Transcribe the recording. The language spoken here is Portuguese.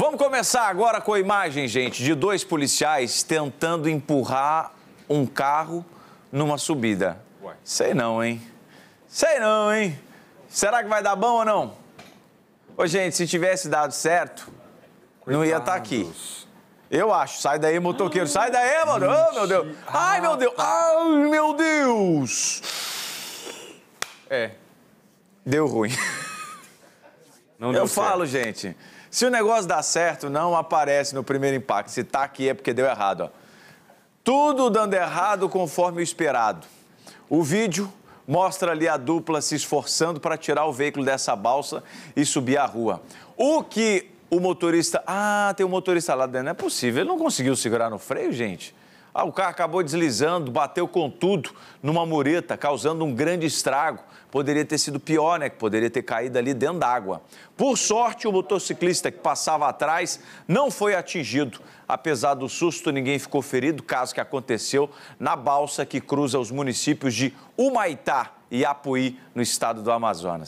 Vamos começar agora com a imagem, gente, de dois policiais tentando empurrar um carro numa subida. Sei não, hein? Sei não, hein? Será que vai dar bom ou não? Ô, gente, se tivesse dado certo, Coitados. não ia estar tá aqui. Eu acho. Sai daí, motoqueiro. Sai daí, ah, mano. Oh, meu Deus. Ai, meu Deus. Ai, meu Deus. É. Deu ruim. Não eu falo, certo. gente, se o negócio dá certo, não aparece no primeiro impacto. Se tá aqui é porque deu errado, ó. Tudo dando errado conforme o esperado. O vídeo mostra ali a dupla se esforçando para tirar o veículo dessa balsa e subir a rua. O que o motorista. Ah, tem um motorista lá dentro. Não é possível, ele não conseguiu segurar no freio, gente. Ah, o carro acabou deslizando, bateu com tudo numa mureta, causando um grande estrago. Poderia ter sido pior, né? Que poderia ter caído ali dentro d'água. Por sorte, o motociclista que passava atrás não foi atingido. Apesar do susto, ninguém ficou ferido, caso que aconteceu na balsa que cruza os municípios de Humaitá e Apuí, no estado do Amazonas.